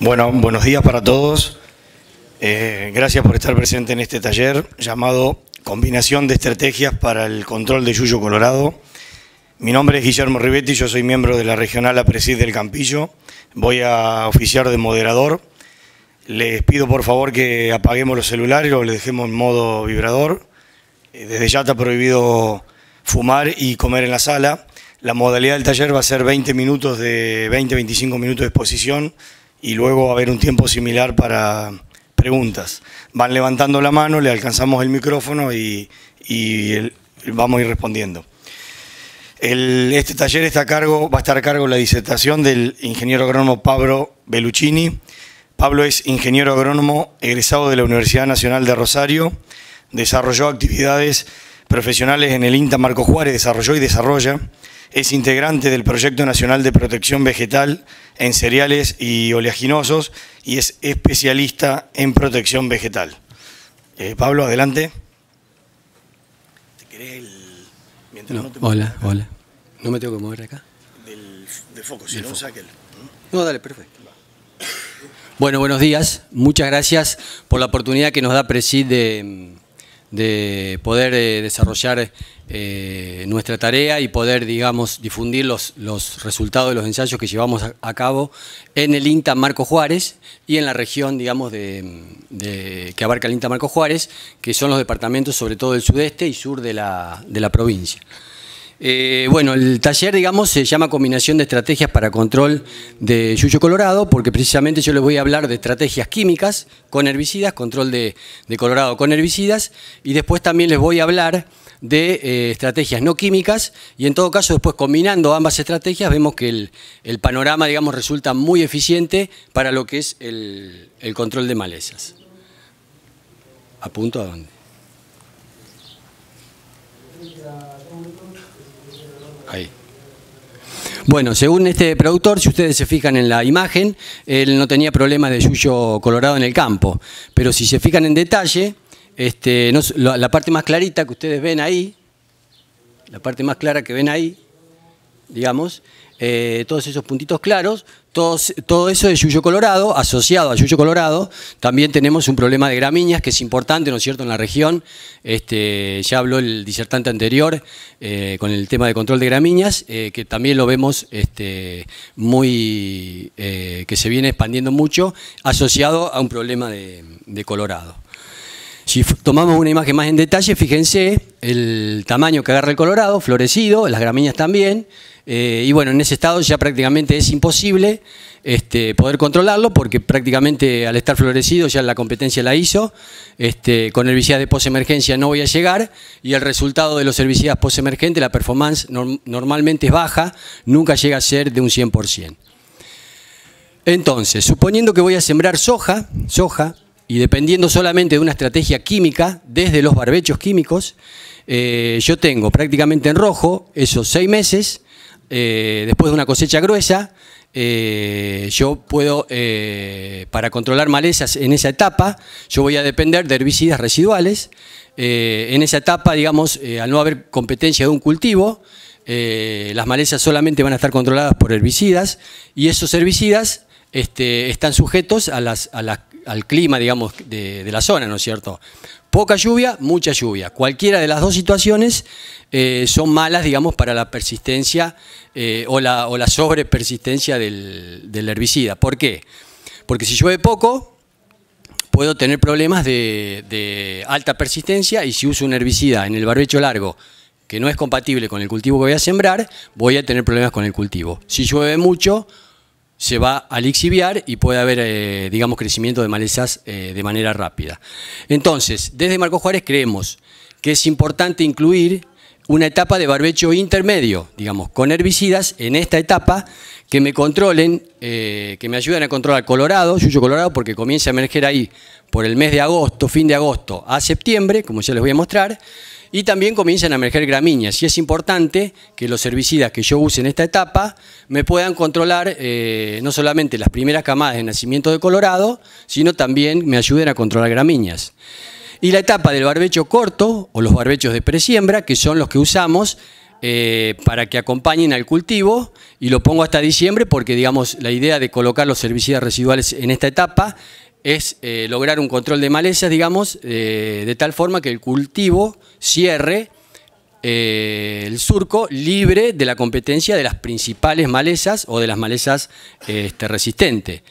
Bueno, buenos días para todos. Eh, gracias por estar presente en este taller llamado Combinación de Estrategias para el Control de Yuyo Colorado. Mi nombre es Guillermo Rivetti, yo soy miembro de la Regional APRESID del Campillo. Voy a oficiar de moderador. Les pido por favor que apaguemos los celulares o les dejemos en modo vibrador. Eh, desde ya está prohibido fumar y comer en la sala. La modalidad del taller va a ser 20 minutos de 20-25 minutos de exposición y luego va a haber un tiempo similar para preguntas. Van levantando la mano, le alcanzamos el micrófono y, vamos a ir respondiendo. este taller está a cargo, va a estar a cargo de la disertación del ingeniero agrónomo Pablo Belluccini. Pablo es ingeniero agrónomo egresado de la Universidad Nacional de Rosario, desarrolló actividades profesionales en el INTA Marco Juárez desarrolló y desarrolla. Es integrante del Proyecto Nacional de Protección Vegetal en cereales y oleaginosos y es especialista en protección vegetal. Eh, Pablo, adelante. ¿Te el... Hola, hola. ¿No me tengo que mover acá? de foco, si no, No, dale, perfecto. Bueno, buenos días. Muchas gracias por la oportunidad que nos da Presid de de poder eh, desarrollar eh, nuestra tarea y poder, digamos, difundir los, los, resultados de los ensayos que llevamos a, cabo en el INTA Marco Juárez y en la región, digamos, de, que abarca el INTA Marco Juárez, que son los departamentos sobre todo del sudeste y sur de la, de la provincia. Eh, bueno, el taller, digamos, se llama Combinación de Estrategias para Control de Yuyo Colorado, porque precisamente yo les voy a hablar de estrategias químicas con herbicidas, control de, Colorado con herbicidas, y después también les voy a hablar de eh, estrategias no químicas, y en todo caso después combinando ambas estrategias vemos que el, panorama, digamos, resulta muy eficiente para lo que es el, el control de malezas. ¿Apunto a dónde? Ahí. Bueno, según este productor, si ustedes se fijan en la imagen, él no tenía problemas de suyo colorado en el campo. Pero si se fijan en detalle, este, la parte más clarita que ustedes ven ahí, la parte más clara que ven ahí, digamos, eh, todos esos puntitos claros, todo eso de yuyo colorado, asociado a yuyo colorado, también tenemos un problema de gramíneas que es importante, ¿no es cierto?, en la región. Este, ya habló el disertante anterior eh, con el tema de control de gramíneas, eh, que también lo vemos este, muy, que se viene expandiendo mucho, asociado a un problema de, de colorado. Si tomamos una imagen más en detalle, fíjense el tamaño que agarra el colorado, florecido, las gramíneas también, eh, y bueno, en ese estado ya prácticamente es imposible este, poder controlarlo porque prácticamente al estar florecido ya la competencia la hizo. Este, con herbicidas de posemergencia no voy a llegar y el resultado de los herbicidas posemergentes, la performance normalmente es baja, nunca llega a ser de un 100%. Entonces, suponiendo que voy a sembrar soja, soja, y dependiendo solamente de una estrategia química, desde los barbechos químicos, eh, yo tengo prácticamente en rojo esos seis meses, eh, después de una cosecha gruesa, eh, yo puedo, eh, para controlar malezas en esa etapa, yo voy a depender de herbicidas residuales. en esa etapa, digamos, al no haber competencia de un cultivo, las malezas solamente van a estar controladas por herbicidas y esos herbicidas este, están sujetos al clima, digamos, de, de la zona, ¿no es cierto? Poca lluvia, mucha lluvia. Cualquiera de las dos situaciones eh, son malas, digamos, para la persistencia eh, o la, sobrepersistencia del, herbicida. ¿Por qué? Porque si llueve poco, puedo tener problemas de, de, alta persistencia y si uso un herbicida en el barbecho largo que no es compatible con el cultivo que voy a sembrar, voy a tener problemas con el cultivo. Si llueve mucho, se va a lixiviar y puede haber, eh, digamos, crecimiento de malezas eh, de manera rápida. Entonces, desde Marco Juárez creemos que es importante incluir una etapa de barbecho intermedio, digamos, con herbicidas en esta etapa que me controlen, eh, que me ayuden a controlar Colorado, suyo Colorado, porque comienza a emerger ahí por el mes de agosto, fin de agosto a septiembre, como ya les voy a mostrar, y también comienzan a emerger gramíneas. Y es importante que los herbicidas que yo use en esta etapa me puedan controlar eh, no solamente las primeras camadas de nacimiento de colorado, sino también me ayuden a controlar gramíneas. Y la etapa del barbecho corto o los barbechos de presiembra, que son los que usamos eh, para que acompañen al cultivo y lo pongo hasta diciembre porque digamos la idea de colocar los herbicidas residuales en esta etapa es eh, lograr un control de malezas, digamos, eh, de tal forma que el cultivo cierre eh, el surco libre de la competencia de las principales malezas o de las malezas este, resistentes.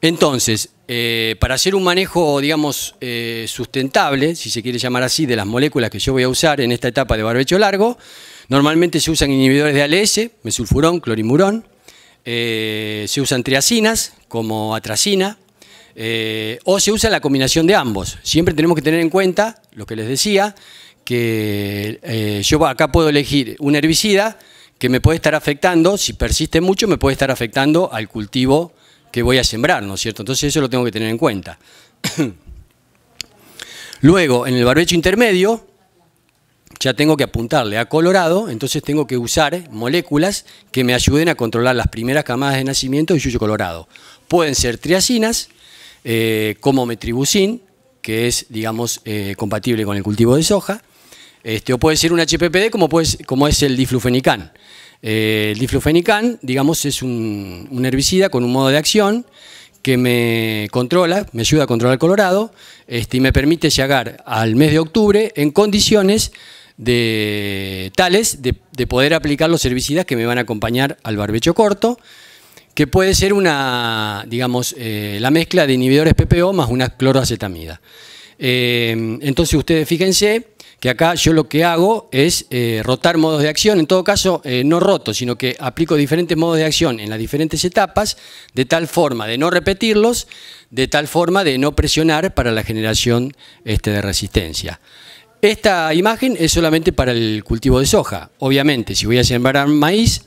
Entonces, para hacer un manejo, digamos, sustentable, si se quiere llamar así, de las moléculas que yo voy a usar en esta etapa de barbecho largo, normalmente se usan inhibidores de ALS, mesulfurón, clorimurón, se usan triacinas como atracina, eh, o se usa la combinación de ambos. Siempre tenemos que tener en cuenta, lo que les decía, que eh, yo acá puedo elegir un herbicida que me puede estar afectando, si persiste mucho, me puede estar afectando al cultivo que voy a sembrar, ¿no es cierto? Entonces eso lo tengo que tener en cuenta. Luego, en el barbecho intermedio, ya tengo que apuntarle a colorado, entonces tengo que usar moléculas que me ayuden a controlar las primeras camadas de nacimiento de yuyo colorado. Pueden ser triacinas, eh, como metribucin, que es, digamos, eh, compatible con el cultivo de soja, este, o puede ser un HPPD como, es el diflufenicán. Eh, el diflufenicán, digamos, es un, herbicida con un modo de acción que me controla, me ayuda a controlar el Colorado este, y me permite llegar al mes de octubre en condiciones de tales de, poder aplicar los herbicidas que me van a acompañar al barbecho corto que puede ser una, digamos, eh, la mezcla de inhibidores PPO más una cloroacetamida. Eh, entonces ustedes fíjense que acá yo lo que hago es eh, rotar modos de acción, en todo caso no roto, sino que aplico diferentes modos de acción en las diferentes etapas, de tal forma de no repetirlos, de tal forma de no presionar para la generación este, de resistencia. Esta imagen es solamente para el cultivo de soja. Obviamente, si voy a sembrar maíz,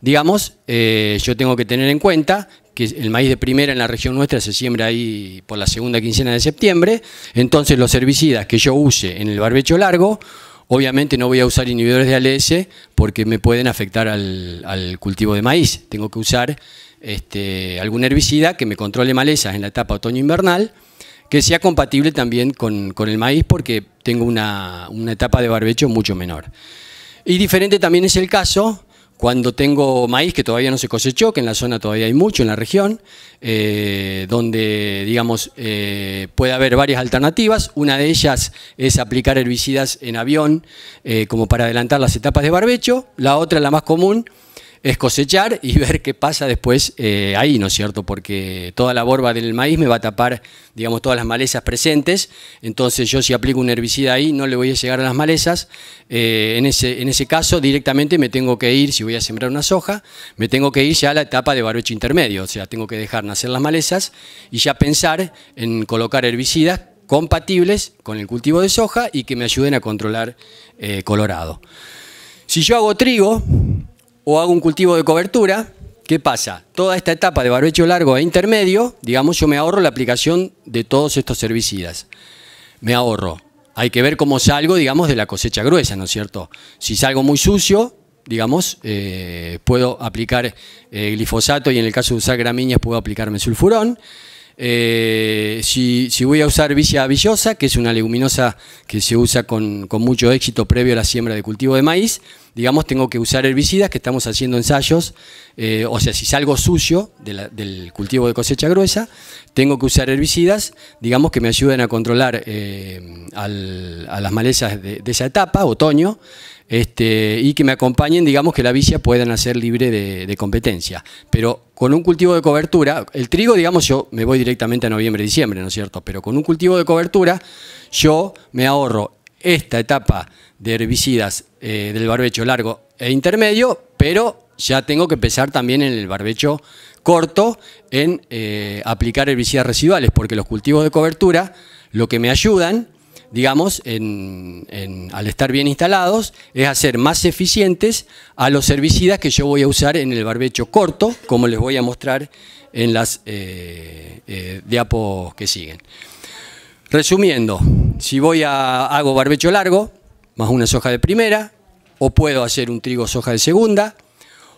digamos, eh, yo tengo que tener en cuenta que el maíz de primera en la región nuestra se siembra ahí por la segunda quincena de septiembre, entonces los herbicidas que yo use en el barbecho largo, obviamente no voy a usar inhibidores de ALS porque me pueden afectar al, cultivo de maíz, tengo que usar este, algún herbicida que me controle malezas en la etapa otoño-invernal, que sea compatible también con, el maíz porque tengo una, una etapa de barbecho mucho menor. Y diferente también es el caso cuando tengo maíz que todavía no se cosechó, que en la zona todavía hay mucho, en la región, eh, donde, digamos, eh, puede haber varias alternativas. Una de ellas es aplicar herbicidas en avión, eh, como para adelantar las etapas de barbecho. La otra, la más común, es cosechar y ver qué pasa después eh, ahí, ¿no es cierto? Porque toda la borba del maíz me va a tapar, digamos, todas las malezas presentes, entonces yo si aplico un herbicida ahí no le voy a llegar a las malezas, eh, en, ese, en ese caso directamente me tengo que ir, si voy a sembrar una soja, me tengo que ir ya a la etapa de barbecho intermedio, o sea, tengo que dejar nacer las malezas y ya pensar en colocar herbicidas compatibles con el cultivo de soja y que me ayuden a controlar eh, Colorado. Si yo hago trigo, o hago un cultivo de cobertura, ¿qué pasa? Toda esta etapa de barbecho largo e intermedio, digamos, yo me ahorro la aplicación de todos estos herbicidas. Me ahorro. Hay que ver cómo salgo, digamos, de la cosecha gruesa, ¿no es cierto? Si salgo muy sucio, digamos, eh, puedo aplicar eh, glifosato y en el caso de usar gramíneas puedo aplicarme sulfurón. Eh, si, voy a usar Vicia Villosa, que es una leguminosa que se usa con, mucho éxito previo a la siembra de cultivo de maíz, digamos, tengo que usar herbicidas que estamos haciendo ensayos. Eh, o sea, si salgo sucio del cultivo de cosecha gruesa, tengo que usar herbicidas, digamos, que me ayuden a controlar eh, a las malezas de esa etapa, otoño. Este, y que me acompañen, digamos, que la vicia puedan hacer libre de, competencia. Pero con un cultivo de cobertura, el trigo, digamos, yo me voy directamente a noviembre, diciembre, ¿no es cierto? Pero con un cultivo de cobertura, yo me ahorro esta etapa de herbicidas eh, del barbecho largo e intermedio, pero ya tengo que empezar también en el barbecho corto en eh, aplicar herbicidas residuales, porque los cultivos de cobertura lo que me ayudan digamos, al estar bien instalados, es hacer más eficientes a los herbicidas que yo voy a usar en el barbecho corto, como les voy a mostrar en las eh, eh, diapos que siguen. Resumiendo, si voy a hago barbecho largo, más una soja de primera, o puedo hacer un trigo soja de segunda,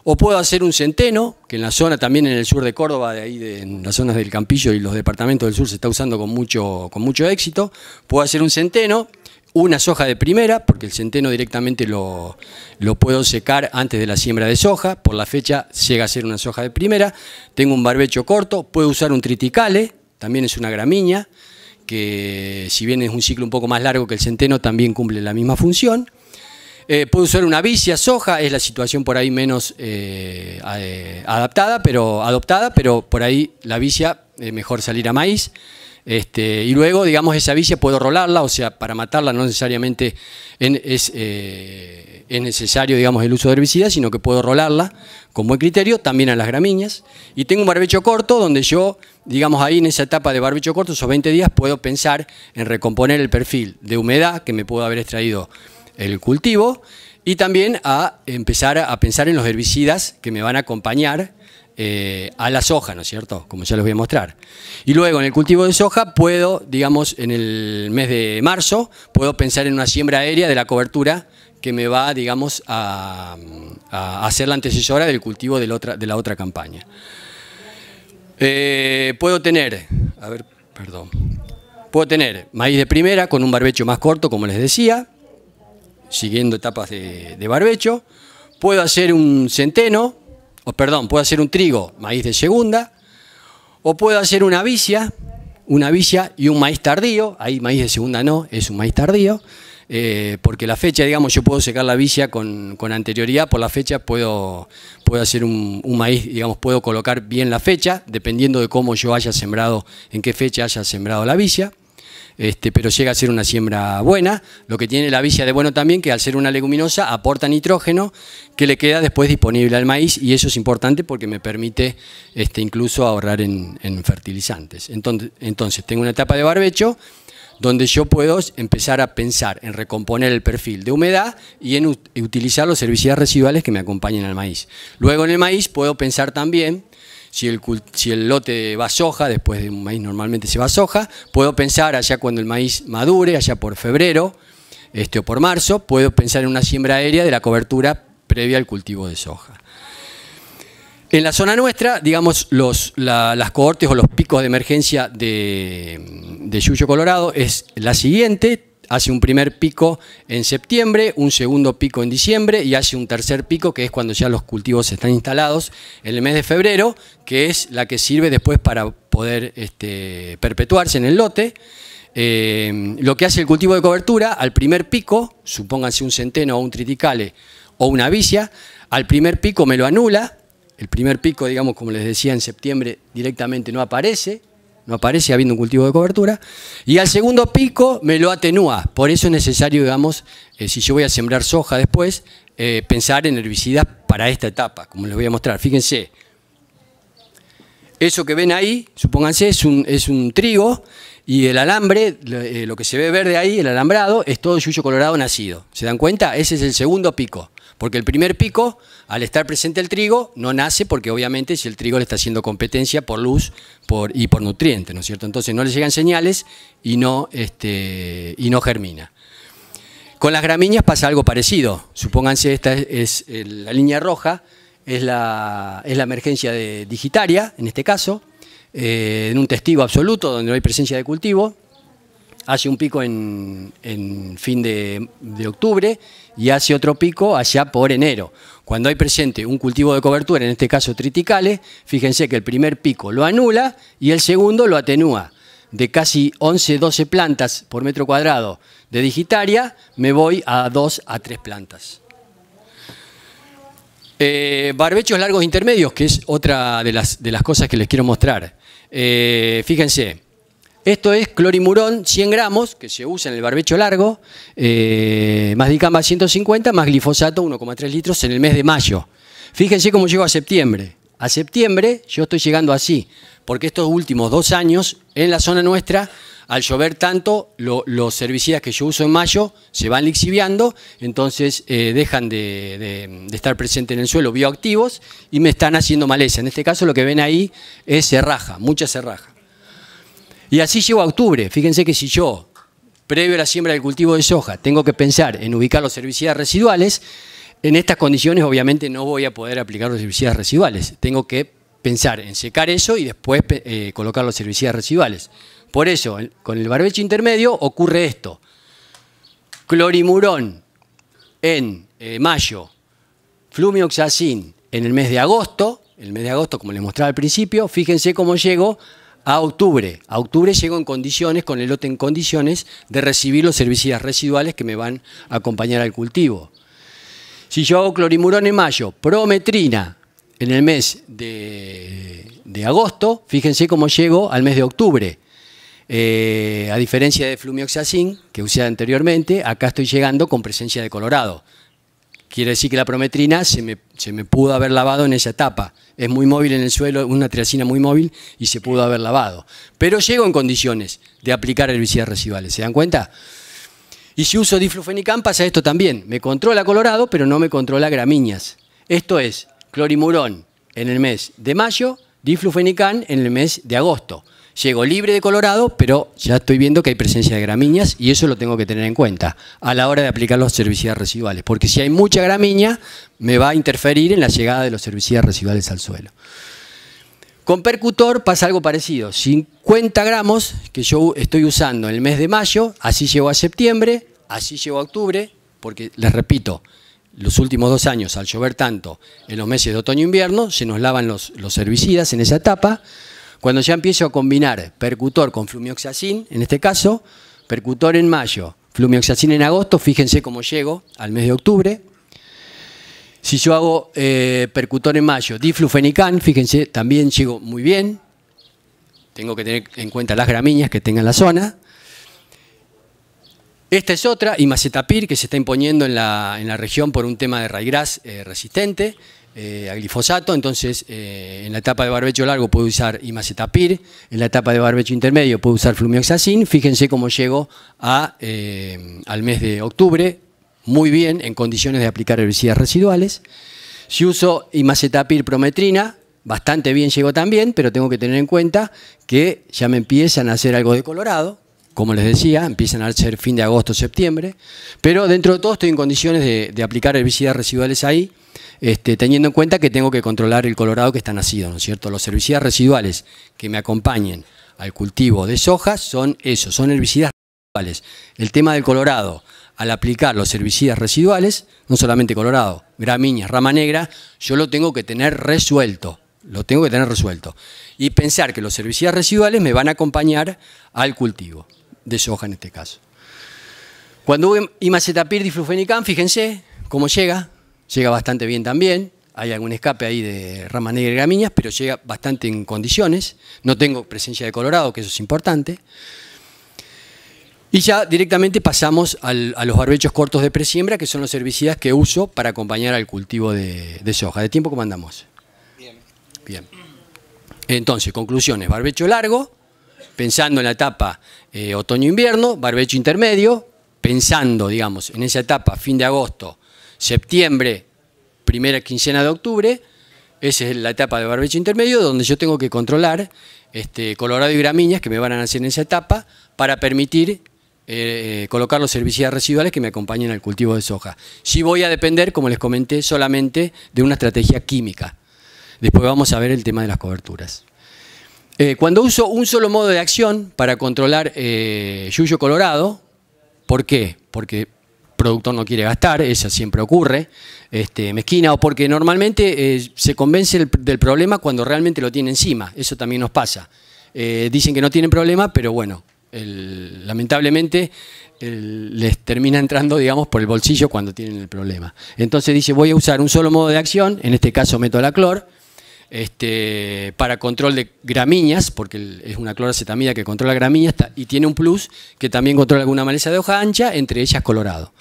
o puedo hacer un centeno, que en la zona también en el sur de Córdoba, de ahí en las zonas del Campillo y los departamentos del sur se está usando con mucho, con mucho éxito. Puedo hacer un centeno, una soja de primera, porque el centeno directamente lo, lo, puedo secar antes de la siembra de soja, por la fecha llega a ser una soja de primera, tengo un barbecho corto, puedo usar un triticale, también es una gramínea, que si bien es un ciclo un poco más largo que el centeno, también cumple la misma función. Eh, puedo usar una vicia, soja, es la situación por ahí menos eh, eh, adaptada, pero adoptada, pero por ahí la vicia es mejor salir a maíz. Este, y luego, digamos, esa vicia puedo rolarla, o sea, para matarla no necesariamente es, necesario, digamos, el uso de herbicidas, sino que puedo rolarla con buen criterio, también a las gramíneas. Y tengo un barbecho corto donde yo, digamos, ahí en esa etapa de barbecho corto, esos 20 días, puedo pensar en recomponer el perfil de humedad que me puedo haber extraído el cultivo y también a empezar a pensar en los herbicidas que me van a acompañar eh, a la soja, ¿no es cierto? Como ya les voy a mostrar. Y luego en el cultivo de soja puedo, digamos, en el mes de marzo, puedo pensar en una siembra aérea de la cobertura que me va, digamos, a, ser hacer la antecesora del cultivo de la otra, campaña. Eh, puedo tener, a ver, perdón, puedo tener maíz de primera con un barbecho más corto, como les decía, siguiendo etapas de, barbecho. Puedo hacer un centeno, o perdón, puedo hacer un trigo, maíz de segunda, o puedo hacer una vicia, una vicia y un maíz tardío, ahí maíz de segunda no, es un maíz tardío, eh, porque la fecha, digamos, yo puedo secar la vicia con, anterioridad, por la fecha puedo, puedo hacer un, un, maíz, digamos, puedo colocar bien la fecha, dependiendo de cómo yo haya sembrado, en qué fecha haya sembrado la vicia este, pero llega a ser una siembra buena. Lo que tiene la vicia de bueno también, que al ser una leguminosa aporta nitrógeno que le queda después disponible al maíz y eso es importante porque me permite este, incluso ahorrar en, fertilizantes. Entonces, tengo una etapa de barbecho donde yo puedo empezar a pensar en recomponer el perfil de humedad y en utilizar los servicios residuales que me acompañen al maíz. Luego en el maíz puedo pensar también si el, lote va soja, después de un maíz normalmente se va soja, puedo pensar allá cuando el maíz madure, allá por febrero este, o por marzo, puedo pensar en una siembra aérea de la cobertura previa al cultivo de soja. En la zona nuestra, digamos, los, las cohortes o los picos de emergencia de, de Yuyo Colorado es la siguiente, hace un primer pico en septiembre, un segundo pico en diciembre y hace un tercer pico que es cuando ya los cultivos están instalados en el mes de febrero, que es la que sirve después para poder este, perpetuarse en el lote. Eh, lo que hace el cultivo de cobertura, al primer pico, supónganse un centeno o un triticale o una vicia, al primer pico me lo anula, el primer pico, digamos, como les decía, en septiembre directamente no aparece, no aparece habiendo un cultivo de cobertura, y al segundo pico me lo atenúa. Por eso es necesario, digamos, eh, si yo voy a sembrar soja después, eh, pensar en herbicidas para esta etapa, como les voy a mostrar. Fíjense, eso que ven ahí, supónganse, es un, es un trigo y el alambre, lo eh, que se ve verde ahí, el alambrado, es todo yuyo colorado nacido. ¿Se dan cuenta? Ese es el segundo pico. Porque el primer pico, al estar presente el trigo, no nace porque obviamente si el trigo le está haciendo competencia por luz por, y por nutrientes, ¿no es cierto? Entonces no le llegan señales y no, este, y no germina. Con las gramíneas pasa algo parecido. Supónganse, esta es, eh, la línea roja, es la, es la emergencia de digitaria, en este caso, eh, en un testigo absoluto donde no hay presencia de cultivo, hace un pico en, fin de, octubre y hace otro pico allá por enero. Cuando hay presente un cultivo de cobertura, en este caso triticales, fíjense que el primer pico lo anula y el segundo lo atenúa. De casi 11, 12 plantas por metro cuadrado de digitaria, me voy a 2 a 3 plantas. Eh, barbechos largos intermedios, que es otra de las, de las cosas que les quiero mostrar. Eh, fíjense, esto es clorimurón 100 gramos, que se usa en el barbecho largo, eh, más dicamba 150, más glifosato 1,3 litros en el mes de mayo. Fíjense cómo llego a septiembre. A septiembre yo estoy llegando así, porque estos últimos dos años en la zona nuestra, al llover tanto, los herbicidas que yo uso en mayo se van lixiviando, entonces eh, dejan de, estar presentes en el suelo bioactivos y me están haciendo maleza. En este caso lo que ven ahí es cerraja, mucha cerraja. Y así llego a octubre. Fíjense que si yo, previo a la siembra del cultivo de soja, tengo que pensar en ubicar los herbicidas residuales, en estas condiciones obviamente no voy a poder aplicar los herbicidas residuales. Tengo que pensar en secar eso y después eh, colocar los herbicidas residuales. Por eso, con el barbecho intermedio ocurre esto. Clorimurón en eh, mayo, flumioxacin en el mes de agosto, el mes de agosto como les mostraba al principio, fíjense cómo llego a octubre. A octubre llego en condiciones, con el lote en condiciones, de recibir los herbicidas residuales que me van a acompañar al cultivo. Si yo hago clorimurón en mayo, prometrina en el mes de, agosto, fíjense cómo llego al mes de octubre. Eh, a diferencia de flumioxacin que usé anteriormente, acá estoy llegando con presencia de colorado. Quiere decir que la prometrina se me, pudo haber lavado en esa etapa. Es muy móvil en el suelo, una triacina muy móvil y se pudo haber lavado. Pero llego en condiciones de aplicar herbicidas residuales, ¿se dan cuenta? Y si uso diflufenicán pasa esto también. Me controla colorado, pero no me controla gramíneas. Esto es clorimurón en el mes de mayo, diflufenicán en el mes de agosto. Llego libre de Colorado, pero ya estoy viendo que hay presencia de gramíneas y eso lo tengo que tener en cuenta a la hora de aplicar los herbicidas residuales, porque si hay mucha gramínea, me va a interferir en la llegada de los herbicidas residuales al suelo. Con percutor pasa algo parecido, 50 gramos que yo estoy usando en el mes de mayo, así llego a septiembre, así llego a octubre, porque les repito, los últimos dos años, al llover tanto en los meses de otoño e invierno, se nos lavan los, los herbicidas en esa etapa. Cuando ya empiezo a combinar percutor con flumioxacin, en este caso, percutor en mayo, flumioxacin en agosto, fíjense cómo llego al mes de octubre. Si yo hago eh, percutor en mayo, diflufenicán, fíjense, también llego muy bien. Tengo que tener en cuenta las gramíneas que tenga la zona. Esta es otra, imacetapir, que se está imponiendo en la, región por un tema de raigras eh, resistente a eh, glifosato, entonces eh, en la etapa de barbecho largo puedo usar imacetapir, en la etapa de barbecho intermedio puedo usar flumioxacin, fíjense cómo llego eh, al mes de octubre, muy bien, en condiciones de aplicar herbicidas residuales. Si uso imacetapir prometrina, bastante bien llego también, pero tengo que tener en cuenta que ya me empiezan a hacer algo de colorado, como les decía, empiezan a ser fin de agosto, septiembre, pero dentro de todo estoy en condiciones de aplicar herbicidas residuales ahí, este, teniendo en cuenta que tengo que controlar el colorado que está nacido, ¿no es cierto? Los herbicidas residuales que me acompañen al cultivo de soja son esos, son herbicidas residuales. El tema del colorado, al aplicar los herbicidas residuales, no solamente colorado, gramíneas, rama negra, yo lo tengo que tener resuelto, lo tengo que tener resuelto. Y pensar que los herbicidas residuales me van a acompañar al cultivo de soja en este caso. Cuando hubo imacetapir, diflufenicam, fíjense cómo llega, llega bastante bien también. Hay algún escape ahí de ramas negras y Gramiñas, pero llega bastante en condiciones. No tengo presencia de colorado, que eso es importante. Y ya directamente pasamos a los barbechos cortos de presiembra, que son los herbicidas que uso para acompañar al cultivo de, soja. ¿De tiempo cómo andamos? Bien. Bien. Entonces, conclusiones. Barbecho largo, pensando en la etapa eh, otoño-invierno, barbecho intermedio, pensando, digamos, en esa etapa fin de agosto, septiembre, primera quincena de octubre, esa es la etapa de barbecho intermedio, donde yo tengo que controlar este, colorado y gramíneas que me van a nacer en esa etapa para permitir eh, colocar los servicios residuales que me acompañen al cultivo de soja. si voy a depender, como les comenté, solamente de una estrategia química. Después vamos a ver el tema de las coberturas. Eh, cuando uso un solo modo de acción para controlar eh, yuyo colorado, ¿por qué? Porque productor no quiere gastar, eso siempre ocurre, este, mezquina, o porque normalmente eh, se convence del problema cuando realmente lo tiene encima, eso también nos pasa. Eh, dicen que no tienen problema, pero bueno, lamentablemente les termina entrando, digamos, por el bolsillo cuando tienen el problema. Entonces dice, voy a usar un solo modo de acción, en este caso meto la clor, este, para control de gramíneas, porque es una cloracetamida que controla gramíneas y tiene un plus que también controla alguna maleza de hoja ancha, entre ellas colorado.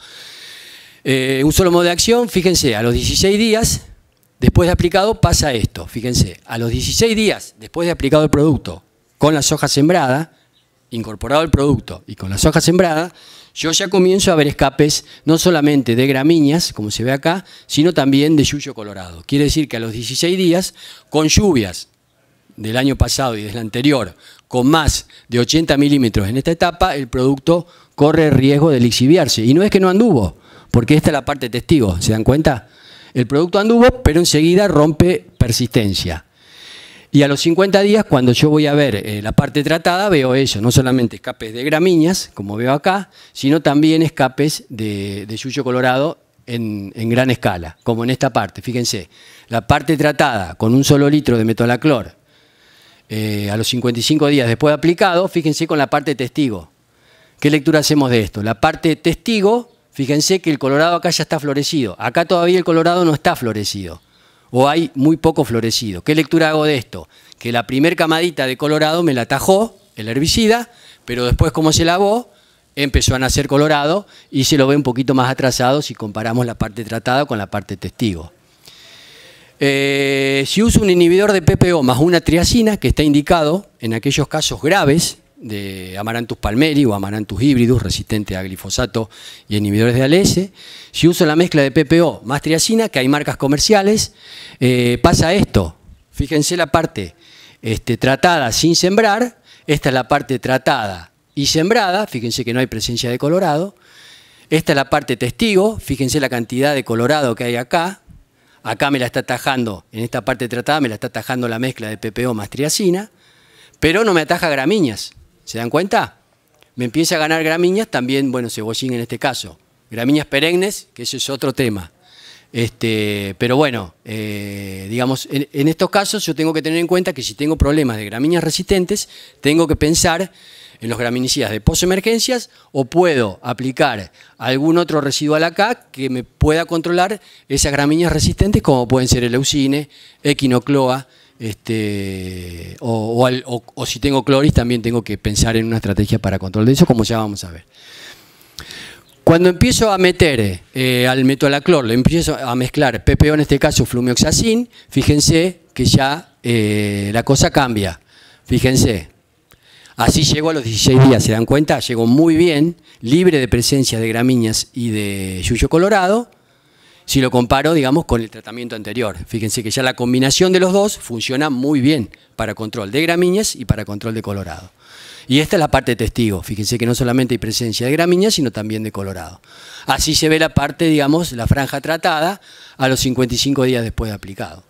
Eh, un solo modo de acción, fíjense, a los 16 días después de aplicado pasa esto, fíjense, a los 16 días después de aplicado el producto con la soja sembrada, incorporado el producto y con la soja sembrada, yo ya comienzo a ver escapes no solamente de gramíneas, como se ve acá, sino también de yuyo colorado. Quiere decir que a los 16 días, con lluvias del año pasado y del anterior, con más de 80 milímetros en esta etapa, el producto corre riesgo de lixiviarse. Y no es que no anduvo, porque esta es la parte testigo, ¿se dan cuenta? El producto anduvo, pero enseguida rompe persistencia. Y a los 50 días, cuando yo voy a ver eh, la parte tratada, veo eso, no solamente escapes de gramíneas, como veo acá, sino también escapes de, de yuyo colorado en, gran escala, como en esta parte. Fíjense, la parte tratada con un solo litro de metolaclor eh, a los 55 días después aplicado, fíjense con la parte testigo. ¿Qué lectura hacemos de esto? La parte testigo, fíjense que el colorado acá ya está florecido. Acá todavía el colorado no está florecido o hay muy poco florecido. ¿Qué lectura hago de esto? Que la primer camadita de Colorado me la atajó el herbicida, pero después como se lavó, empezó a nacer Colorado y se lo ve un poquito más atrasado si comparamos la parte tratada con la parte testigo. Eh, si uso un inhibidor de PPO más una triacina, que está indicado en aquellos casos graves, de Amaranthus palmeri o Amaranthus híbridos resistente a glifosato y inhibidores de ALS. Si uso la mezcla de PPO más triacina, que hay marcas comerciales, eh, pasa esto. Fíjense la parte este, tratada sin sembrar, esta es la parte tratada y sembrada, fíjense que no hay presencia de colorado. Esta es la parte testigo, fíjense la cantidad de colorado que hay acá. Acá me la está atajando, en esta parte tratada me la está tajando la mezcla de PPO más triacina, pero no me ataja gramíneas. ¿Se dan cuenta? Me empieza a ganar gramíneas, también, bueno, cebollín en este caso. Gramíneas perennes, que eso es otro tema. Este, pero bueno, eh, digamos, en, estos casos yo tengo que tener en cuenta que si tengo problemas de gramíneas resistentes, tengo que pensar en los graminicidas de posemergencias o puedo aplicar algún otro residual acá que me pueda controlar esas gramíneas resistentes como pueden ser el eucine, equinocloa, este, o, si tengo cloris también tengo que pensar en una estrategia para control de eso, como ya vamos a ver. Cuando empiezo a meter eh, al metolaclor, le empiezo a mezclar PPO, en este caso flumioxacin, fíjense que ya eh, la cosa cambia. Fíjense, así llegó a los 16 días, ¿se dan cuenta? Llegó muy bien, libre de presencia de gramíneas y de yuyo colorado si lo comparo, digamos, con el tratamiento anterior. Fíjense que ya la combinación de los dos funciona muy bien para control de gramíneas y para control de colorado. Y esta es la parte de testigo. Fíjense que no solamente hay presencia de gramíneas, sino también de colorado. Así se ve la parte, digamos, la franja tratada a los 55 días después de aplicado.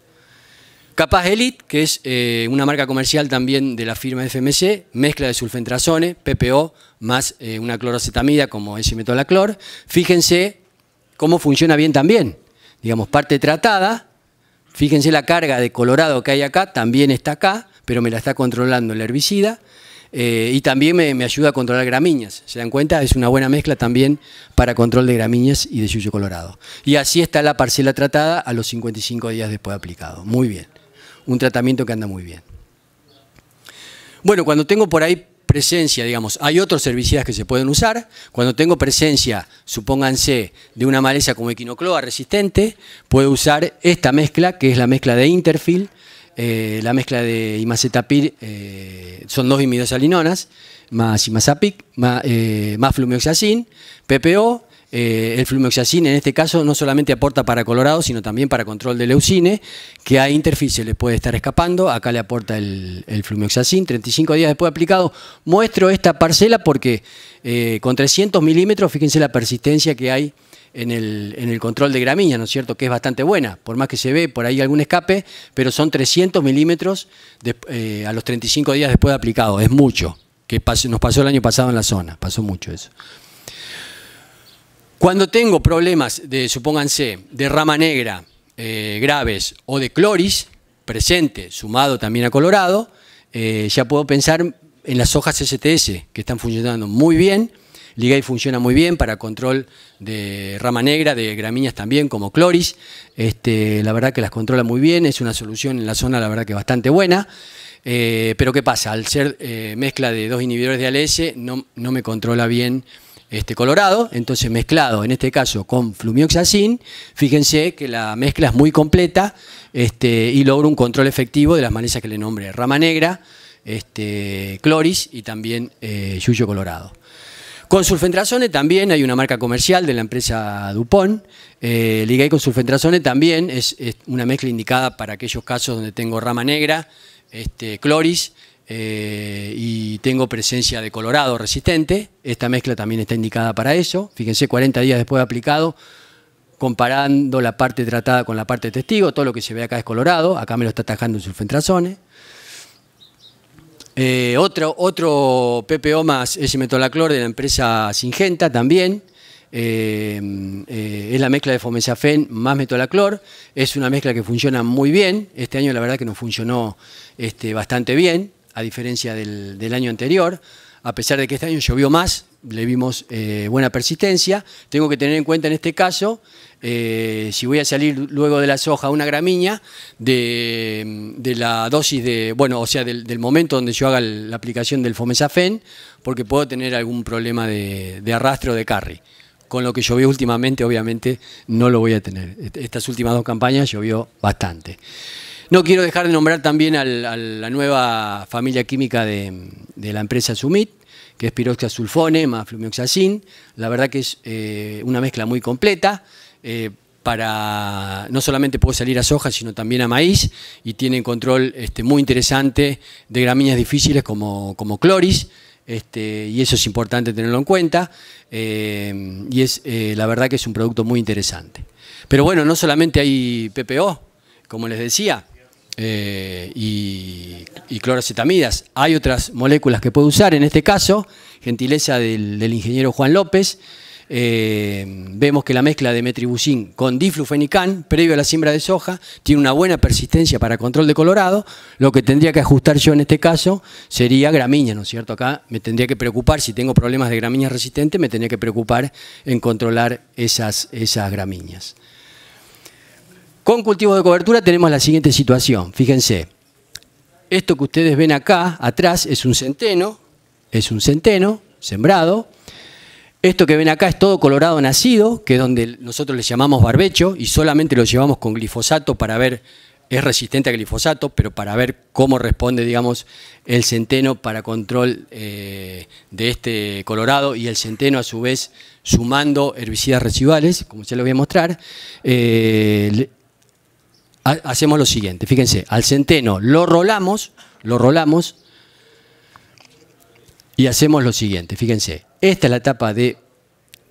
Capaz Elite, que es eh, una marca comercial también de la firma FMC, mezcla de sulfentrazone, PPO, más eh, una clorocetamida como es Fíjense cómo funciona bien también. Digamos, parte tratada, fíjense la carga de colorado que hay acá, también está acá, pero me la está controlando el herbicida. Eh, y también me, ayuda a controlar gramíneas. ¿Se dan cuenta? Es una buena mezcla también para control de gramíneas y de suyo colorado. Y así está la parcela tratada a los 55 días después de aplicado. Muy bien. Un tratamiento que anda muy bien. Bueno, cuando tengo por ahí presencia, digamos, hay otros herbicidas que se pueden usar. Cuando tengo presencia, supónganse, de una maleza como equinocloa resistente, puedo usar esta mezcla, que es la mezcla de Interfil, eh, la mezcla de imacetapir, eh, son dos imidosalinonas, más imazapic, más, eh, más flumioxacin, PPO eh, el flumoxacin en este caso no solamente aporta para colorado, sino también para control de leucine, que a interficie le puede estar escapando. Acá le aporta el, el 35 días después de aplicado. Muestro esta parcela porque eh, con 300 milímetros, fíjense la persistencia que hay en el, control de gramínea, ¿no es cierto? Que es bastante buena, por más que se ve por ahí algún escape, pero son 300 milímetros eh, a los 35 días después de aplicado, es mucho, que nos pasó el año pasado en la zona, pasó mucho eso. Cuando tengo problemas de, supónganse, de rama negra eh, graves o de cloris, presente, sumado también a colorado, eh, ya puedo pensar en las hojas STS, que están funcionando muy bien. Ligay funciona muy bien para control de rama negra, de gramíneas también, como cloris. Este, la verdad que las controla muy bien, es una solución en la zona, la verdad que bastante buena. Eh, pero ¿qué pasa? Al ser mezcla de dos inhibidores de ALS, no, no me controla bien este, colorado, entonces mezclado en este caso con flumioxacin, fíjense que la mezcla es muy completa este, y logra un control efectivo de las malezas que le nombré, rama negra, este, cloris y también eh, yuyo colorado. Con sulfentrazone también hay una marca comercial de la empresa Dupont. Eh, con sulfentrazone también es, una mezcla indicada para aquellos casos donde tengo rama negra, este, cloris eh, y tengo presencia de colorado resistente. Esta mezcla también está indicada para eso. Fíjense, 40 días después de aplicado, comparando la parte tratada con la parte de testigo, todo lo que se ve acá es colorado, acá me lo está atajando en sulfentrazone. Eh, otro, otro PPO más es metolaclor de la empresa Singenta también. Eh, es la mezcla de fomesafen más metolaclor. Es una mezcla que funciona muy bien. Este año la verdad que nos funcionó este, bastante bien a diferencia del, año anterior. A pesar de que este año llovió más, le vimos eh, buena persistencia. Tengo que tener en cuenta en este caso, eh, si voy a salir luego de la soja una gramínea, de, la dosis de, bueno, o sea, del, momento donde yo haga la aplicación del Fomesafen, porque puedo tener algún problema de, de arrastre o de carry con lo que llovió últimamente, obviamente no lo voy a tener. Estas últimas dos campañas llovió bastante. No quiero dejar de nombrar también a la nueva familia química de, la empresa Sumit, que es sulfone más flumioxacin. La verdad que es eh, una mezcla muy completa. Eh, para no solamente puede salir a soja, sino también a maíz, y tiene control este, muy interesante de gramíneas difíciles como, como cloris, este, y eso es importante tenerlo en cuenta, eh, y es la verdad que es un producto muy interesante. Pero bueno, no solamente hay PPO, como les decía, eh, y, y, cloracetamidas. Hay otras moléculas que puedo usar, en este caso, gentileza del, ingeniero Juan López, eh, vemos que la mezcla de metribucin con diflufenicán, previo a la siembra de soja, tiene una buena persistencia para control de colorado. Lo que tendría que ajustar yo en este caso sería gramíneas, ¿no es cierto? Acá me tendría que preocupar, si tengo problemas de gramíneas resistentes, me tendría que preocupar en controlar esas, esas gramíneas. Con cultivo de cobertura tenemos la siguiente situación, fíjense. Esto que ustedes ven acá, atrás, es un centeno, es un centeno sembrado. Esto que ven acá es todo colorado nacido, que es donde nosotros le llamamos barbecho y solamente lo llevamos con glifosato para ver, es resistente a glifosato, pero para ver cómo responde, digamos, el centeno para control eh, de este colorado y el centeno a su vez sumando herbicidas residuales, como ya lo voy a mostrar. Eh, hacemos lo siguiente, fíjense, al centeno lo rolamos, lo rolamos y hacemos lo siguiente, fíjense, esta es la etapa de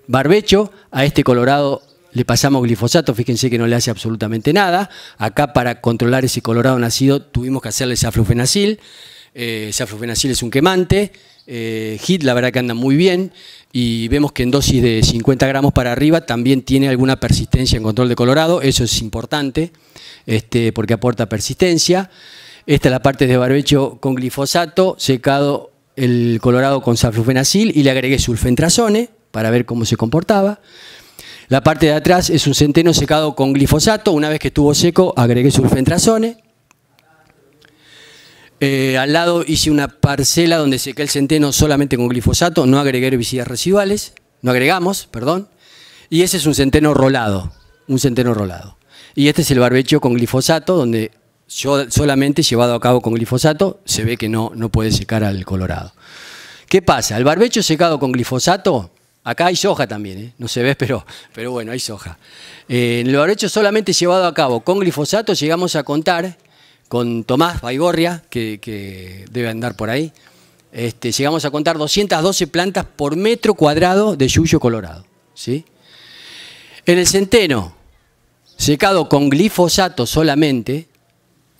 barbecho, a este colorado le pasamos glifosato, fíjense que no le hace absolutamente nada, acá para controlar ese colorado nacido tuvimos que hacerle saflufenacil, eh, es un quemante, HIT eh, la verdad que anda muy bien y vemos que en dosis de 50 gramos para arriba también tiene alguna persistencia en control de colorado, eso es importante este, porque aporta persistencia. Esta es la parte de barbecho con glifosato, secado el colorado con saflufenacil y le agregué sulfentrazone para ver cómo se comportaba. La parte de atrás es un centeno secado con glifosato, una vez que estuvo seco agregué sulfentrazone eh, al lado hice una parcela donde seca el centeno solamente con glifosato, no agregué herbicidas residuales, no agregamos, perdón. Y ese es un centeno rolado, un centeno rolado. Y este es el barbecho con glifosato, donde yo solamente llevado a cabo con glifosato se ve que no, no puede secar al colorado. ¿Qué pasa? El barbecho secado con glifosato, acá hay soja también, ¿eh? no se ve, pero, pero bueno, hay soja. Eh, el barbecho solamente llevado a cabo con glifosato llegamos a contar con Tomás Baigorria, que, debe andar por ahí. Este, llegamos a contar 212 plantas por metro cuadrado de yuyo colorado. ¿sí? En el centeno, secado con glifosato solamente,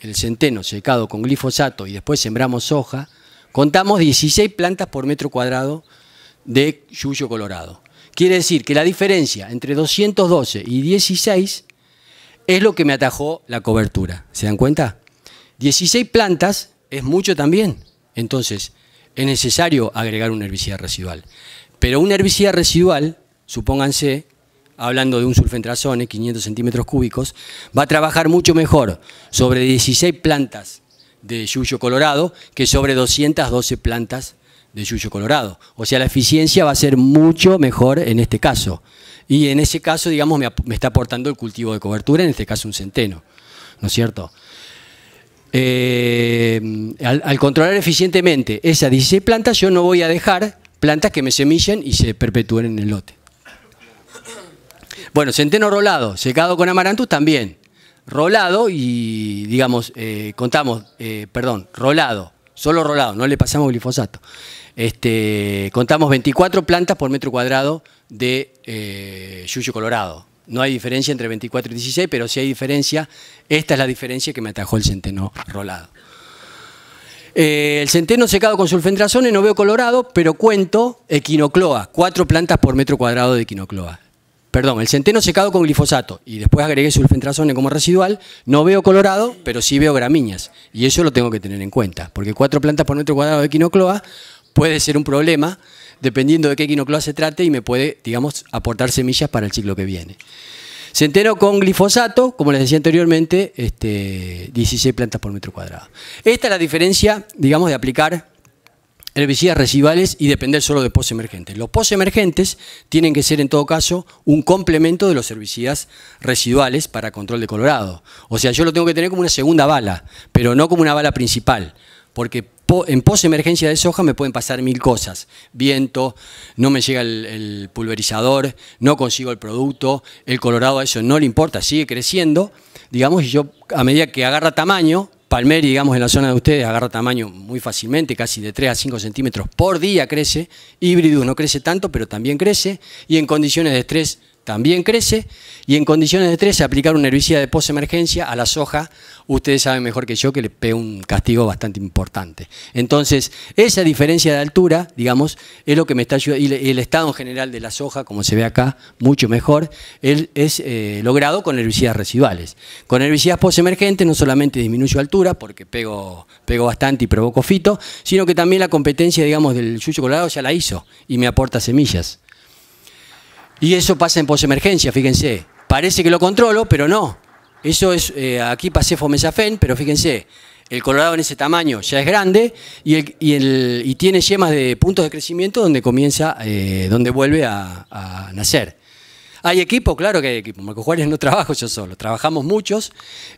el centeno secado con glifosato y después sembramos soja, contamos 16 plantas por metro cuadrado de yuyo colorado. Quiere decir que la diferencia entre 212 y 16 es lo que me atajó la cobertura. ¿Se dan cuenta? 16 plantas es mucho también. Entonces, es necesario agregar un herbicida residual. Pero un herbicida residual, supónganse, hablando de un sulfentrazone, 500 centímetros cúbicos, va a trabajar mucho mejor sobre 16 plantas de yuyo colorado que sobre 212 plantas de yuyo colorado. O sea, la eficiencia va a ser mucho mejor en este caso. Y en ese caso, digamos, me, me está aportando el cultivo de cobertura, en este caso un centeno, ¿no es cierto? Eh, al, controlar eficientemente esas 16 plantas, yo no voy a dejar plantas que me semillen y se perpetúen en el lote. Bueno, centeno rolado, secado con amarantus también. Rolado y, digamos, eh, contamos, eh, perdón, rolado, solo rolado, no le pasamos glifosato. Este, contamos 24 plantas por metro cuadrado de yuyo colorado, no hay diferencia entre 24 y 16, pero si hay diferencia, esta es la diferencia que me atajó el centeno rolado. Eh, el centeno secado con sulfentrazone no veo colorado, pero cuento equinocloa, cuatro plantas por metro cuadrado de equinocloa. Perdón, el centeno secado con glifosato y después agregué sulfentrazone como residual, no veo colorado, pero sí veo gramíneas. Y eso lo tengo que tener en cuenta, porque cuatro plantas por metro cuadrado de equinocloa puede ser un problema dependiendo de qué quinocloa se trate, y me puede, digamos, aportar semillas para el ciclo que viene. Centeno con glifosato, como les decía anteriormente, este, 16 plantas por metro cuadrado. Esta es la diferencia, digamos, de aplicar herbicidas residuales y depender solo de emergentes. Los emergentes tienen que ser en todo caso un complemento de los herbicidas residuales para control de colorado. O sea, yo lo tengo que tener como una segunda bala, pero no como una bala principal, porque en en posemergencia de soja me pueden pasar mil cosas. Viento, no me llega el, pulverizador, no consigo el producto, el colorado a eso no le importa, sigue creciendo. Digamos, y yo a medida que agarra tamaño, Palmeri, digamos, en la zona de ustedes agarra tamaño muy fácilmente, casi de 3 a 5 centímetros por día crece. Híbrido no crece tanto, pero también crece. Y en condiciones de estrés también crece y en condiciones de estrés aplicar una herbicida de posemergencia a la soja, ustedes saben mejor que yo que le pego un castigo bastante importante. Entonces, esa diferencia de altura, digamos, es lo que me está ayudando, y el estado en general de la soja, como se ve acá, mucho mejor, es eh, logrado con herbicidas residuales. Con herbicidas posemergentes no solamente disminuyo altura, porque pego, pego bastante y provoco fito, sino que también la competencia, digamos, del suyo colorado ya la hizo y me aporta semillas. Y eso pasa en posemergencia, fíjense. Parece que lo controlo, pero no. Eso es, eh, aquí pasé fomesafen, pero fíjense, el colorado en ese tamaño ya es grande y, tiene yemas de puntos de crecimiento donde comienza, eh, donde vuelve a, nacer. Hay equipo, claro que hay equipo. Marco Juárez no trabajo yo solo, trabajamos muchos.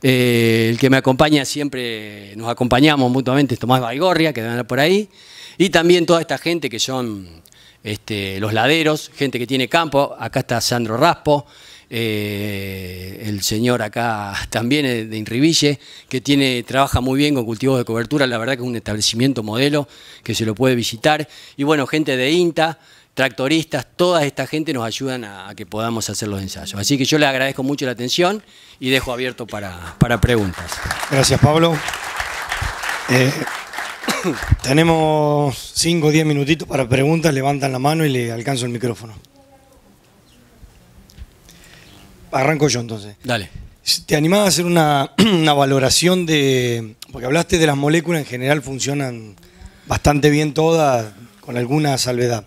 Eh, el que me acompaña siempre, nos acompañamos mutuamente, es Tomás Baigorria, que debe andar por ahí. Y también toda esta gente que son este, los laderos, gente que tiene campo. Acá está Sandro Raspo, eh, el señor acá también de Inribille, que tiene, trabaja muy bien con cultivos de cobertura. La verdad que es un establecimiento modelo que se lo puede visitar. Y bueno, gente de INTA tractoristas, toda esta gente nos ayudan a, que podamos hacer los ensayos. Así que yo le agradezco mucho la atención y dejo abierto para, para preguntas. Gracias, Pablo. Eh, Tenemos 5 o 10 minutitos para preguntas, levantan la mano y le alcanzo el micrófono. Arranco yo entonces. Dale. ¿Te animás a hacer una, valoración de.? Porque hablaste de las moléculas, en general funcionan bastante bien todas, con alguna salvedad.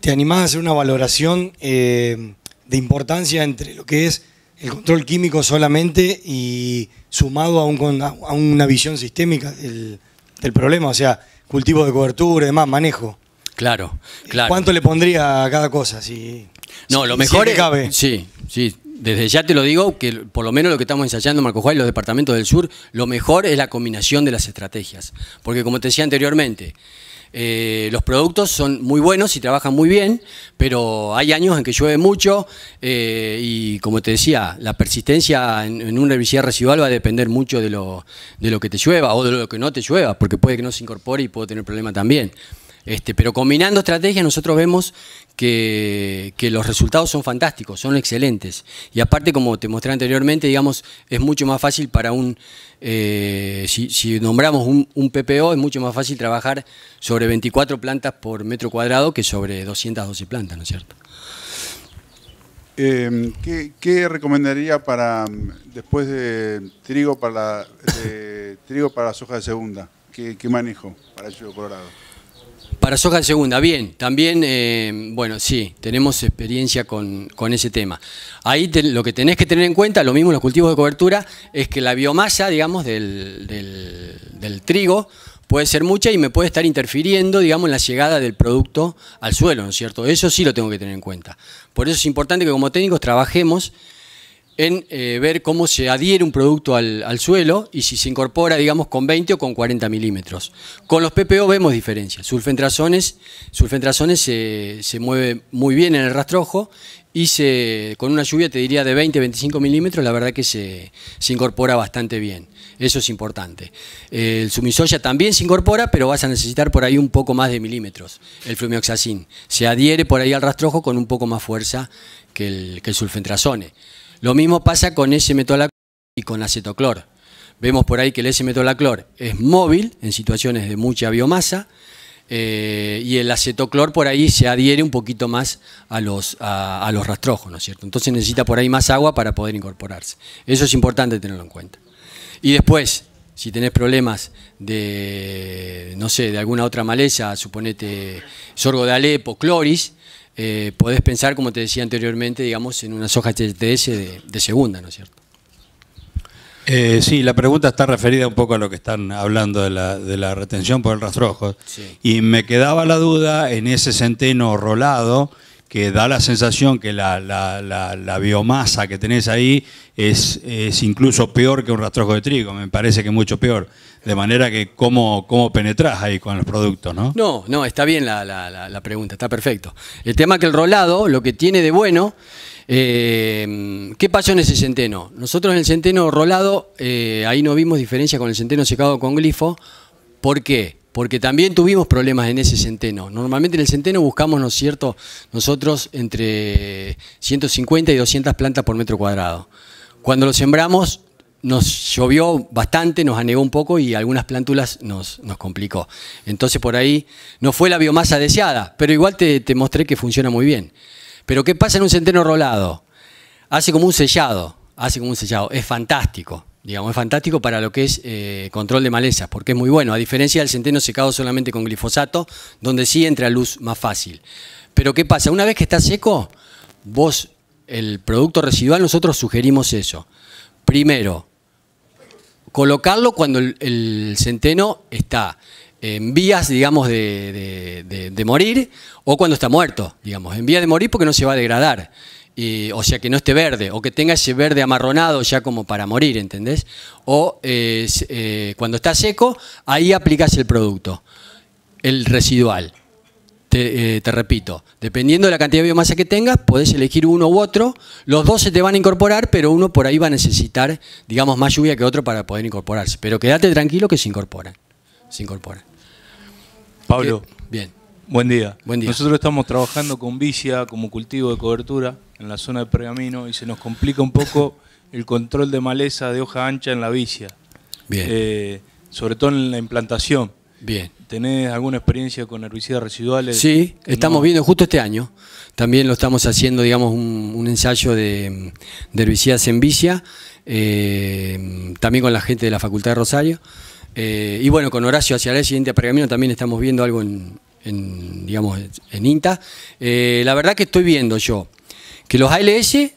¿Te animás a hacer una valoración eh, de importancia entre lo que es el control químico solamente y sumado a, un, a una visión sistémica del, el problema, o sea, cultivo de cobertura y demás, manejo. Claro, claro. ¿Cuánto le pondría a cada cosa? no, lo mejor cabe? Sí, sí. Desde ya te lo digo, que por lo menos lo que estamos ensayando, Marco Juárez, los departamentos del sur, lo mejor es la combinación de las estrategias. Porque como te decía anteriormente, eh, los productos son muy buenos y trabajan muy bien, pero hay años en que llueve mucho eh, y como te decía, la persistencia en, un una herbicida residual va a depender mucho de lo, de lo que te llueva o de lo que no te llueva, porque puede que no se incorpore y puedo tener problema también. Este, pero combinando estrategias nosotros vemos que, que, los resultados son fantásticos, son excelentes. Y aparte, como te mostré anteriormente, digamos, es mucho más fácil para un, eh, si, nombramos un, PPO, es mucho más fácil trabajar sobre 24 plantas por metro cuadrado que sobre 212 plantas, ¿no es cierto? Em, ¿qué, recomendaría para después de trigo para la, de, trigo para la soja de segunda? ¿Qué, manejo para el trigo colorado? Para soja de segunda, bien, también, eh, bueno, sí, tenemos experiencia con, ese tema. Ahí lo que tenés que tener en cuenta, lo mismo los cultivos de cobertura, es que la biomasa, digamos, del, del trigo puede ser mucha y me puede estar interfiriendo, digamos, en la llegada del producto al suelo, ¿no es cierto? Eso sí lo tengo que tener en cuenta. Por eso es importante que como técnicos trabajemos en eh, ver cómo se adhiere un producto al, suelo y si se incorpora, digamos, con 20 o con 40 milímetros. Con los PPO vemos diferencias. Sulfentrazones, sulfentrazones se, mueve muy bien en el rastrojo y con una lluvia, te diría, de 20 25 milímetros, la verdad que se, incorpora bastante bien. Eso es importante. Eh, el sumisoya también se incorpora, pero vas a necesitar por ahí un poco más de milímetros. El flumioxacin se adhiere por ahí al rastrojo con un poco más fuerza que el, que el sulfentrazone. Lo mismo pasa con S-metolaclor y con acetoclor. Vemos por ahí que el S-metolaclor es móvil en situaciones de mucha biomasa eh, y el acetoclor por ahí se adhiere un poquito más a los, los rastrojos, ¿no es cierto? Entonces necesita por ahí más agua para poder incorporarse. Eso es importante tenerlo en cuenta. Y después, si tenés problemas de, no sé, de alguna otra maleza, suponete sorgo de Alepo, cloris, eh, podés pensar, como te decía anteriormente, digamos, en una soja HTS de, de segunda, ¿no es cierto? Eh, sí, la pregunta está referida un poco a lo que están hablando de la, de la retención por el rastrojo. Y me quedaba la duda en ese centeno rolado que da la sensación que la, la, la biomasa que tenés ahí es, es, incluso peor que un rastrojo de trigo, me parece que mucho peor de manera que cómo, cómo penetrás ahí con los productos, ¿no? No, no, está bien la, pregunta, está perfecto. El tema que el rolado, lo que tiene de bueno, eh, ¿qué pasó en ese centeno? Nosotros en el centeno rolado, eh, ahí no vimos diferencia con el centeno secado con glifo. ¿Por qué? porque también tuvimos problemas en ese centeno. Normalmente en el centeno buscamos, ¿no es cierto?, nosotros entre 150 y 200 plantas por metro cuadrado. Cuando lo sembramos, nos llovió bastante, nos anegó un poco y algunas plántulas nos, complicó. Entonces por ahí no fue la biomasa deseada, pero igual te, mostré que funciona muy bien. Pero ¿qué pasa en un centeno rolado? Hace como un sellado, hace como un sellado, es fantástico. Digamos, es fantástico para lo que es eh, control de malezas, porque es muy bueno, a diferencia del centeno secado solamente con glifosato, donde sí entra luz más fácil. Pero ¿qué pasa? Una vez que está seco, vos, el producto residual, nosotros sugerimos eso. Primero, colocarlo cuando el, centeno está en vías, digamos, de, de, morir o cuando está muerto, digamos, en vía de morir porque no se va a degradar. Y, o sea, que no esté verde, o que tenga ese verde amarronado ya como para morir, ¿entendés? O eh, eh, cuando está seco, ahí aplicas el producto, el residual. Eh, te, repito, dependiendo de la cantidad de biomasa que tengas, podés elegir uno u otro. Los dos se te van a incorporar, pero uno por ahí va a necesitar, digamos, más lluvia que otro para poder incorporarse. Pero quédate tranquilo que se incorporan. Se incorporan. Pablo. Eh, bien. Buen día. Buen Nosotros estamos trabajando con vicia como cultivo de cobertura en la zona de pergamino y se nos complica un poco el control de maleza de hoja ancha en la vicia. Bien. Eh, sobre todo en la implantación. Bien. ¿Tenés alguna experiencia con herbicidas residuales? Sí, estamos viendo justo este año. También lo estamos haciendo, digamos, un, ensayo de, herbicidas en vicia, eh, también con la gente de la Facultad de Rosario. Eh, y bueno, con Horacio hacia el siguiente Pergamino también estamos viendo algo en, digamos, en INTA. Eh, la verdad que estoy viendo yo que los ALS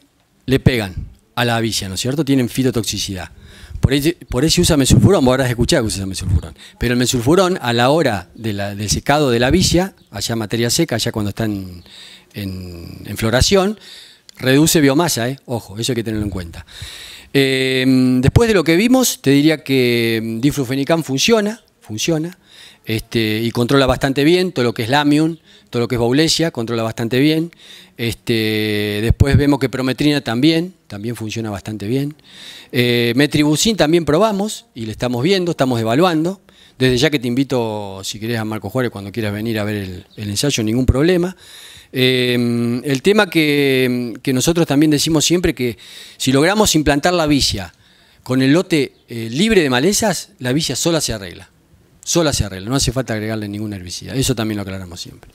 le pegan a la vicia, ¿no es cierto? Tienen fitotoxicidad. Por eso usa mesulfurón, vos habrás escuchado que usa mesulfurón. Pero el mesulfurón, a la hora del secado de la villa, allá materia seca, allá cuando está en, floración, reduce biomasa, eh. ojo, eso hay que tenerlo en cuenta. Eh, después de lo que vimos, te diría que diflufenicam funciona, funciona. Este, y controla bastante bien todo lo que es Lamium, todo lo que es Baulesia, controla bastante bien. Este, después vemos que Prometrina también, también funciona bastante bien. Eh, también probamos y le estamos viendo, estamos evaluando. Desde ya que te invito, si querés, a Marco Juárez cuando quieras venir a ver el, ensayo, ningún problema. Em, el tema que, nosotros también decimos siempre que si logramos implantar la vicia con el lote eh, libre de malezas, la vicia sola se arregla. Solo se arreglo, no hace falta agregarle ninguna herbicida, eso también lo aclaramos siempre.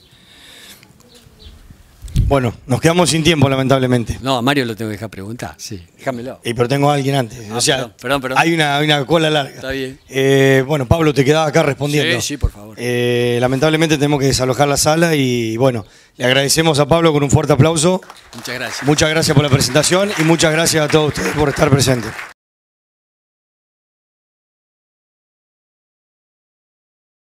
Bueno, nos quedamos sin tiempo, lamentablemente. No, a Mario lo tengo que dejar preguntar, sí. Déjamelo. Y pero tengo a alguien antes. Ah, o sea, Hay, una, cola larga. Está bien. Eh, bueno, Pablo, te quedaba acá respondiendo. Sí, sí, por favor. Eh, lamentablemente tenemos que desalojar la sala y bueno, le agradecemos a Pablo con un fuerte aplauso. Muchas gracias. Muchas gracias por la presentación y muchas gracias a todos ustedes por estar presentes.